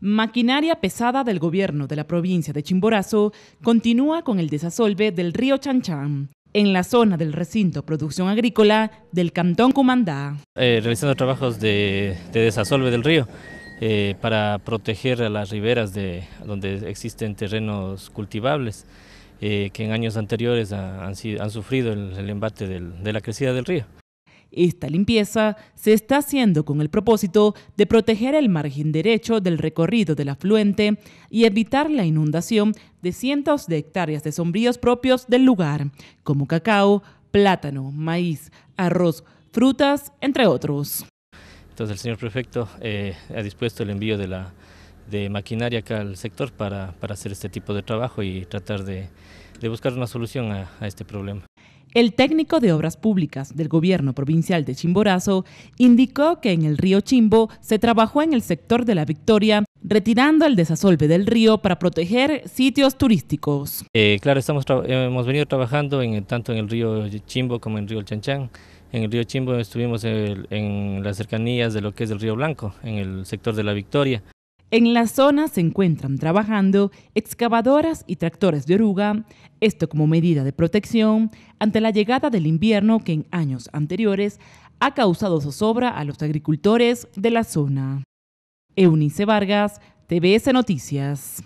Maquinaria pesada del gobierno de la provincia de Chimborazo continúa con el desasolve del río Chanchán en la zona del recinto producción agrícola del Cantón Comandá. Eh, realizando trabajos de, desasolve del río eh, para proteger a las riberas de, donde existen terrenos cultivables eh, que en años anteriores han, sufrido el, embate de la crecida del río. Esta limpieza se está haciendo con el propósito de proteger el margen derecho del recorrido del afluente y evitar la inundación de cientos de hectáreas de sombríos propios del lugar, como cacao, plátano, maíz, arroz, frutas, entre otros. Entonces el señor prefecto eh, ha dispuesto el envío de la maquinaria acá al sector para, hacer este tipo de trabajo y tratar de, buscar una solución a este problema. El técnico de Obras Públicas del gobierno provincial de Chimborazo indicó que en el río Chimbo se trabajó en el sector de la Victoria, retirando el desasolve del río para proteger sitios turísticos. Eh, claro, estamos hemos venido trabajando tanto en el río Chimbo como en el río Chanchán. En el río Chimbo estuvimos en las cercanías de lo que es el río Blanco, en el sector de la Victoria. En la zona se encuentran trabajando excavadoras y tractores de oruga, esto como medida de protección ante la llegada del invierno que en años anteriores ha causado zozobra a los agricultores de la zona. Eunice Vargas, TBS Noticias.